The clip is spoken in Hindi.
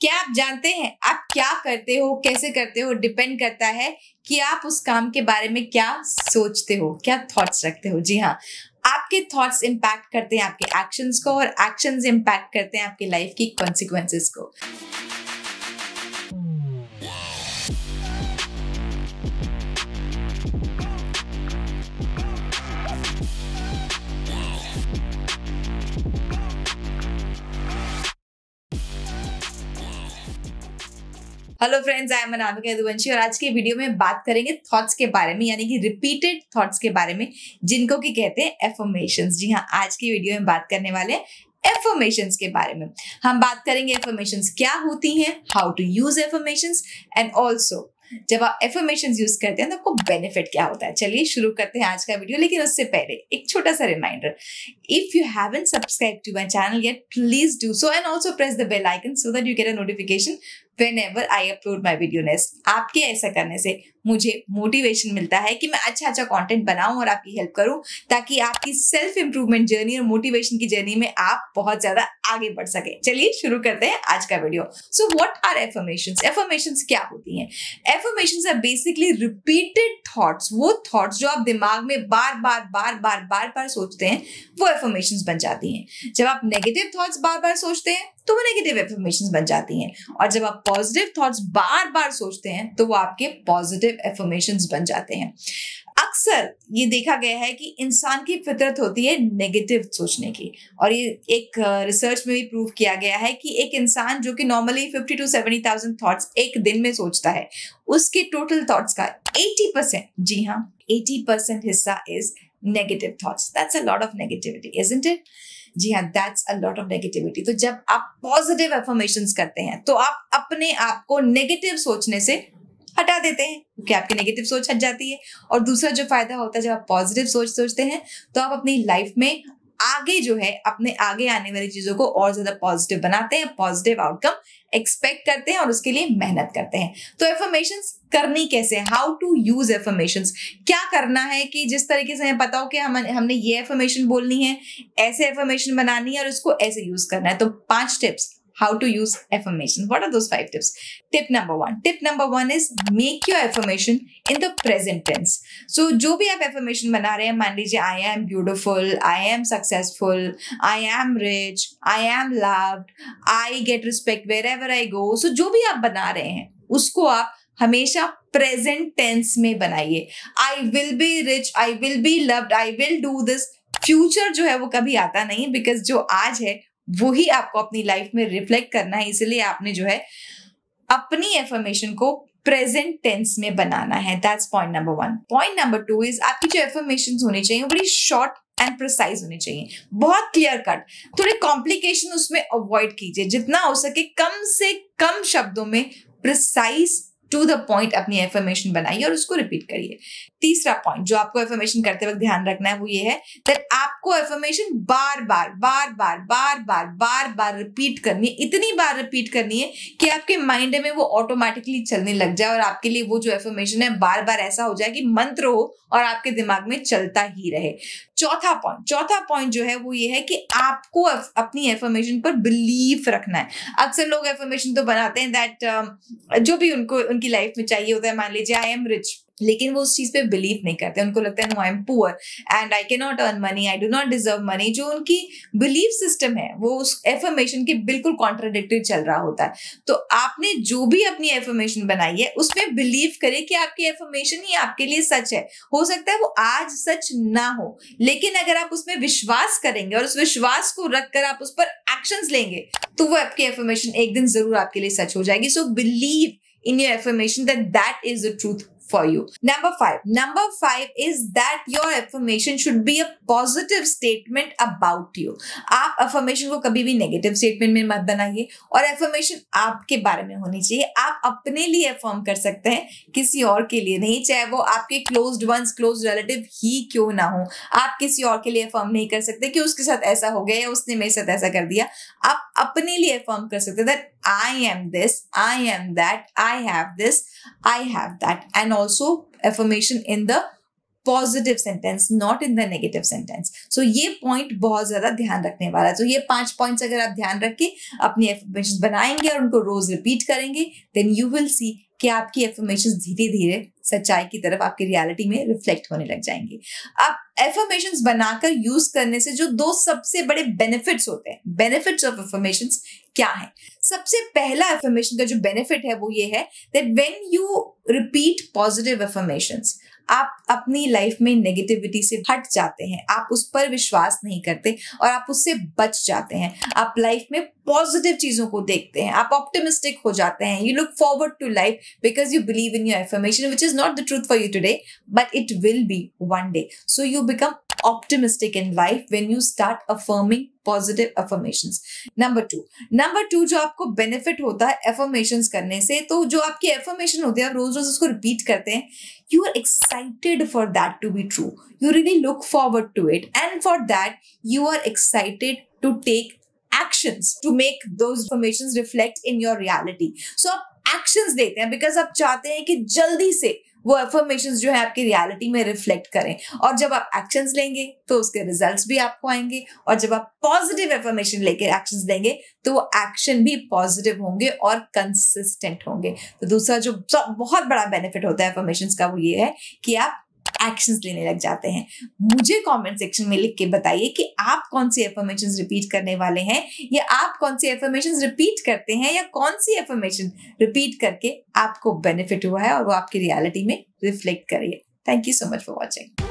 क्या आप जानते हैं आप क्या करते हो कैसे करते हो डिपेंड करता है कि आप उस काम के बारे में क्या सोचते हो क्या थॉट्स रखते हो जी हाँ आपके थॉट्स इम्पैक्ट करते हैं आपके एक्शंस को और एक्शंस इम्पैक्ट करते हैं आपकी लाइफ की कॉन्सिक्वेंसेस को hello friends I am Anamika Yaduvanshi और आज के वीडियो में बात करेंगे थॉट्स के बारे में यानी कि रिपीटेड थॉट्स के बारे में जिनको की कहते हैं एफर्मेशंस जी हाँ आज की वीडियो में बात करने वाले एफर्मेशंस के बारे में हम बात करेंगे एफर्मेशंस क्या होती हैं how to use affirmations and also जब आप एफर्मेशन यूज करते हैं तो आपको बेनिफिट क्या होता है चलिए शुरू करते हैं आज का वीडियो लेकिन उससे पहले एक छोटा सा reminder if you haven't subscribe to my channel yet please do so and also press the bell icon so that you get a notification whenever I upload my video video आपके ऐसा करने से मुझे मोटिवेशन मिलता है कि मैं अच्छा अच्छा कंटेंट बनाऊं और आपकी हेल्प करूं ताकि आपकी सेल्फ इंप्रूवमेंट जर्नी और मोटिवेशन की जर्नी में आप बहुत ज्यादा आगे बढ़ सके चलिए शुरू करते हैं आज का video so what are affirmation affirmation क्या होती हैं affirmation are basically repeated thoughts वो थॉट्स जो आप दिमाग में बार बार बार बार बार बार सोचते हैं वो एफर्मेशन बन जाती हैं जब आप नेगेटिव थॉट्स बार बार सोचते हैं तो वो नेगेटिव एफर्मेशन बन जाती हैं और जब आप पॉजिटिव थॉट्स बार बार सोचते हैं तो वो आपके पॉजिटिव एफर्मेशन बन जाते हैं अक्सर ये देखा गया है कि इंसान की फितरत होती है नेगेटिव सोचने की और ये एक रिसर्च में भी प्रूव किया गया है कि एक इंसान जो कि normally fifty to seventy thousand thoughts एक दिन में सोचता है उसके टोटल थॉट्स का एटी परसेंट जी हाँ एटी परसेंट हिस्सा is negative thoughts that's a lot of negativity is it जी हाँ that's a lot of negativity तो जब आप पॉजिटिव एफर्मेशन करते हैं तो आप अपने आप को नेगेटिव सोचने से हटा देते हैं क्योंकि आपकी नेगेटिव सोच हट जाती है और दूसरा जो फायदा होता है जब आप पॉजिटिव सोच सोचते हैं तो आप अपनी लाइफ में आगे जो है अपने आगे आने वाली चीजों को और ज्यादा पॉजिटिव बनाते हैं पॉजिटिव आउटकम एक्सपेक्ट करते हैं और उसके लिए मेहनत करते हैं तो एफर्मेशन करनी कैसे हाउ टू यूज एफर्मेशन क्या करना है कि जिस तरीके से हमें पता हो कि हम हमने ये एफर्मेशन बोलनी है ऐसे एफर्मेशन बनानी है और उसको ऐसे यूज करना है तो पांच tips how to use affirmation. What are those five tips? Tip number one. Tip number one is make your affirmation in the present tense. So जो भी आप affirmation बना रहे हैं मान लीजिए I am beautiful, I am successful, I am rich, I am loved, I get respect wherever I go. So जो भी आप बना रहे हैं उसको आप हमेशा प्रेजेंट टेंस में बनाइए I will be rich I will be loved I will do this future जो है वो कभी आता नहीं बिकॉज जो आज है वो ही आपको अपनी लाइफ में रिफ्लेक्ट करना है इसलिए आपने जो है अपनी एफर्मेशन को प्रेजेंट टेंस में बनाना है that's point number one point number two is आपकी जो एफर्मेशन होनी चाहिए वो बड़ी शॉर्ट एंड प्रिसाइज होनी चाहिए बहुत क्लियर कट थोड़े कॉम्प्लिकेशन उसमें अवॉइड कीजिए जितना हो सके कम से कम शब्दों में प्रिसाइज टू द पॉइंट अपनी एफर्मेशन बनाइए और उसको रिपीट करिए तीसरा पॉइंट जो आपको एफर्मेशन करते वक्त ध्यान रखना है वो ये है दैट आपको एफर्मेशन बार बार बार बार बार बार बार बार रिपीट करनी है इतनी बार रिपीट करनी है कि आपके माइंड में वो ऑटोमेटिकली चलने लग जाए और आपके लिए वो जो एफर्मेशन है बार बार ऐसा हो जाए कि मंत्र हो और आपके दिमाग में चलता ही रहे चौथा पॉइंट चौथा पॉइंट जो है वो ये है कि आपको अपनी एफर्मेशन पर बिलीव रखना है अक्सर लोग एफर्मेशन तो बनाते हैं दैट um, जो भी उनको उनकी लाइफ में चाहिए होता है मान लीजिए आई एम रिच लेकिन वो उस चीज पे बिलीव नहीं करते उनको लगता है no I am poor and I can not earn money I do not deserve money जो उनकी बिलीव सिस्टम है वो उस एफर्मेशन के बिल्कुल कॉन्ट्राडिक्टरी चल रहा होता है तो आपने जो भी अपनी एफर्मेशन बनाई है उसमें बिलीव करें कि आपकी एफर्मेशन ही आपके लिए सच है हो सकता है वो आज सच ना हो लेकिन अगर आप उसमें विश्वास करेंगे और उस विश्वास को रखकर आप उस पर एक्शन लेंगे तो वो आपकी एफर्मेशन एक दिन जरूर आपके लिए सच हो जाएगी so believe in your affirmation that that is the truth for you. Number five. Number five is that your affirmation should be a positive statement about you. आप affirmation को कभी भी negative statement में मत बनाइए और affirmation आपके बारे में होनी चाहिए आप अपने लिए affirm कर सकते हैं किसी और के लिए नहीं चाहे वो आपके closed ones, closed relative ही क्यों ना हो आप किसी और के लिए affirm नहीं कर सकते कि उसके साथ ऐसा हो गया या उसने मेरे साथ ऐसा कर दिया आप अपने लिए affirm कर सकते हैं दैट I am this, I am that, I have this, I have that. And also affirmation in the positive sentence not in the negative sentence so ये पॉइंट बहुत ज्यादा ध्यान रखने वाला है तो so, ये पांच पॉइंट्स अगर आप ध्यान रख के अपनी एफर्मेशन बनाएंगे और उनको रोज रिपीट करेंगे देन यू विल सी कि आपकी एफर्मेशन धीरे धीरे सच्चाई की तरफ आपकी रियलिटी में रिफ्लेक्ट होने लग जाएंगे आप एफर्मेशन बनाकर यूज करने से जो दो सबसे बड़े बेनिफिट्स होते हैं बेनिफिट्स ऑफ एफर्मेशन क्या है सबसे पहला एफर्मेशन का जो बेनिफिट है वो ये है that when you repeat positive affirmation आप अपनी लाइफ में नेगेटिविटी से हट जाते हैं आप उस पर विश्वास नहीं करते और आप उससे बच जाते हैं आप लाइफ में पॉजिटिव चीजों को देखते हैं आप ऑप्टिमिस्टिक हो जाते हैं you look forward to life because you believe in your affirmation which is not the truth for you today but it will be one day so you become optimistic in life when you start affirming positive affirmation number two number two जो आपको बेनिफिट होता है एफर्मेशन करने से तो जो आपकी एफर्मेशन होती है आप रोज रोज उसको रिपीट करते हैं you are excited for that to be true you really look forward to it and for that you are excited to take actions to make those information reflect in your reality so आप एक्शंस देते हैं बिकॉज आप चाहते हैं कि जल्दी से वो एफर्मेशन जो है आपकी रियलिटी में रिफ्लेक्ट करें और जब आप एक्शंस लेंगे तो उसके रिजल्ट्स भी आपको आएंगे और जब आप पॉजिटिव एफर्मेशन लेके एक्शंस देंगे तो वो एक्शन भी पॉजिटिव होंगे और कंसिस्टेंट होंगे तो दूसरा जो बहुत बड़ा बेनिफिट होता है एफर्मेशन का वो ये है कि आप एक्शंस लेने लग जाते हैं मुझे कमेंट सेक्शन में लिख के बताइए कि आप कौन सी एफर्मेशन रिपीट करने वाले हैं या आप कौन सी एफर्मेशन रिपीट करते हैं या कौन सी एफर्मेशन रिपीट करके आपको बेनिफिट हुआ है और वो आपकी रियालिटी में रिफ्लेक्ट करिए thank you so much for watching